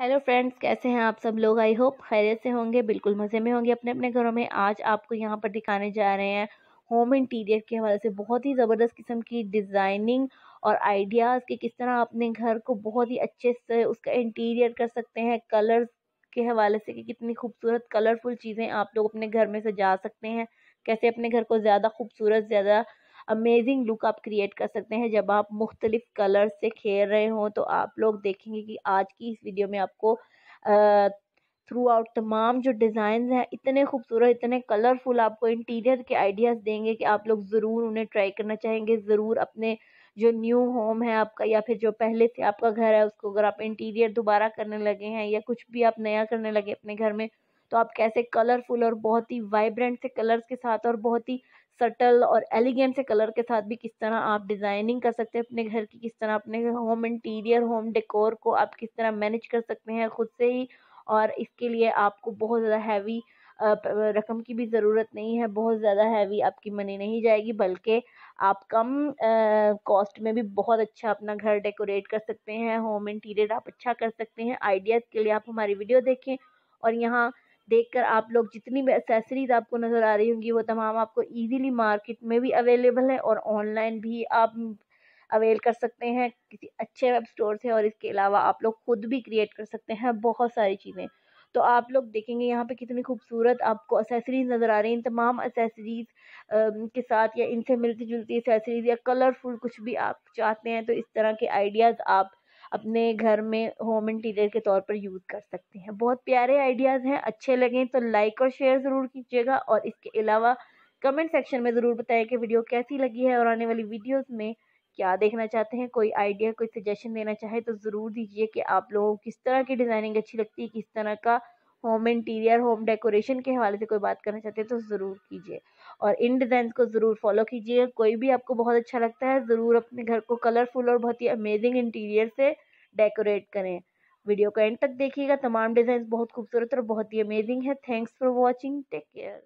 hello friends कैसे हैं आप सब लोग आई होप खैरियत से होंगे बिल्कुल मज़े में होंगे अपने अपने घरों में आज आपको यहाँ पर दिखाने जा रहे हैं होम इंटीरियर के हवाले से बहुत ही ज़बरदस्त किस्म की डिज़ाइनिंग और आइडियाज़ कि किस तरह अपने घर को बहुत ही अच्छे से उसका इंटीरियर कर सकते हैं कलर्स के हवाले से कि कितनी खूबसूरत कलरफुल चीज़ें आप लोग अपने घर में सजा सकते हैं कैसे अपने घर को ज़्यादा खूबसूरत ज़्यादा अमेजिंग लुक आप क्रिएट कर सकते हैं जब आप मुख्तलिफ कलर से खेल रहे हों तो आप लोग देखेंगे कि आज की इस वीडियो में आपको थ्रू आउट तमाम जो डिज़ाइन हैं इतने खूबसूरत इतने कलरफुल आपको इंटीरियर के आइडियाज़ देंगे कि आप लोग ज़रूर उन्हें ट्राई करना चाहेंगे ज़रूर अपने जो न्यू होम है आपका या फिर जो पहले से आपका घर है उसको अगर आप इंटीरियर दोबारा करने लगे हैं या कुछ भी आप नया करने लगे अपने घर में तो आप कैसे कलरफुल और बहुत ही वाइब्रेंट से कलर्स के साथ और बहुत ही सटल और एलिगेंट से कलर के साथ भी किस तरह आप डिज़ाइनिंग कर सकते हैं अपने घर की किस तरह अपने होम इंटीरियर होम डेकोर को आप किस तरह मैनेज कर सकते हैं ख़ुद से ही और इसके लिए आपको बहुत ज़्यादा हैवी रकम की भी ज़रूरत नहीं है बहुत ज़्यादा हैवी आपकी मनी नहीं जाएगी बल्कि आप कम कॉस्ट में भी बहुत अच्छा अपना घर डेकोरेट कर सकते हैं होम इंटीरियर आप अच्छा कर सकते हैं आइडियाज़ के लिए आप हमारी वीडियो देखें और यहाँ देखकर आप लोग जितनी भी एसेसरीज आपको नज़र आ रही होंगी वो तमाम आपको इजीली मार्केट में भी अवेलेबल है और ऑनलाइन भी आप अवेल कर सकते हैं किसी अच्छे वेब स्टोर से और इसके अलावा आप लोग खुद भी क्रिएट कर सकते हैं बहुत सारी चीज़ें तो आप लोग देखेंगे यहाँ पे कितनी खूबसूरत आपको एसेसरीज नज़र आ रही हैं इन तमाम एसेसरीज के साथ या इनसे मिलती जुलती एसेसरीज या कलरफुल कुछ भी आप चाहते हैं तो इस तरह के आइडियाज़ आप अपने घर में होम इंटीरियर के तौर पर यूज़ कर सकते हैं बहुत प्यारे आइडियाज़ हैं अच्छे लगें तो लाइक और शेयर ज़रूर कीजिएगा और इसके अलावा कमेंट सेक्शन में ज़रूर बताएं कि वीडियो कैसी लगी है और आने वाली वीडियोस में क्या देखना चाहते हैं कोई आइडिया कोई सजेशन देना चाहे तो ज़रूर दीजिए कि आप लोगों को किस तरह की डिज़ाइनिंग अच्छी लगती है किस तरह का होम इंटीरियर होम डेकोरेशन के हवाले से कोई बात करना चाहते हैं तो ज़रूर कीजिए और इन डिज़ाइन को ज़रूर फॉलो कीजिए कोई भी आपको बहुत अच्छा लगता है ज़रूर अपने घर को कलरफुल और बहुत ही अमेजिंग इंटीरियर से डेकोरेट करें वीडियो को एंड तक देखिएगा तमाम डिज़ाइन बहुत खूबसूरत और बहुत ही अमेजिंग है thanks for watching take care